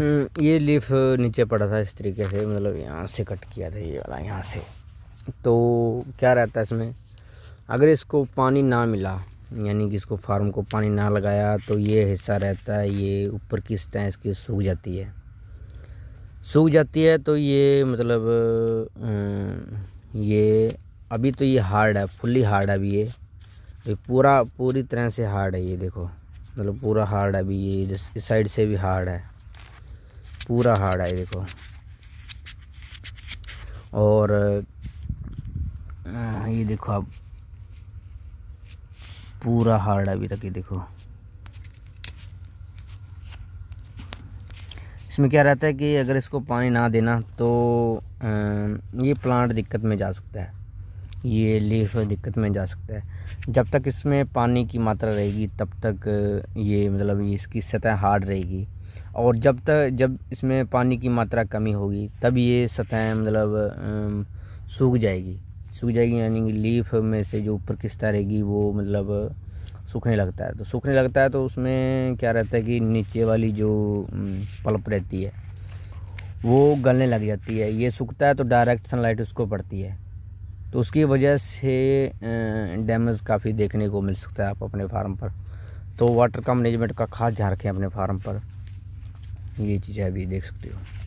हम्म, ये लीफ नीचे पड़ा था इस तरीके से मतलब यहाँ से कट किया था ये वाला यहाँ से तो क्या रहता है इसमें अगर इसको पानी ना मिला यानी कि इसको फार्म को पानी ना लगाया तो ये हिस्सा रहता है ये ऊपर की सतह इसकी सूख जाती है सूख जाती है तो ये मतलब हम्म, ये अभी तो ये हार्ड है फुल्ली हार्ड है अभी ये ये पूरा पूरी तरह से हार्ड है ये देखो मतलब पूरा हार्ड है अभी ये इस साइड से भी हार्ड है पूरा हार्ड है देखो और ये देखो आप पूरा हार्ड है अभी तक ये देखो इसमें क्या रहता है कि अगर इसको पानी ना देना तो ये प्लांट दिक्कत में जा सकता है ये लीफ दिक्कत में जा सकता है जब तक इसमें पानी की मात्रा रहेगी तब तक ये मतलब इसकी सतह हार्ड रहेगी और जब तक जब इसमें पानी की मात्रा कमी होगी तब ये सतह मतलब सूख जाएगी सूख जाएगी यानी कि लीफ में से जो ऊपर की सतह रहेगी वो मतलब सूखने लगता है तो सूखने लगता है तो उसमें क्या रहता है कि नीचे वाली जो पल्प रहती है वो गलने लग जाती है ये सूखता है तो डायरेक्ट सनलाइट उसको पड़ती है तो उसकी वजह से डैमेज काफ़ी देखने को मिल सकता है आप अपने फार्म पर तो वाटर का मैनेजमेंट का खास ध्यान रखें अपने फार्म पर ये चीज़ें अभी देख सकते हो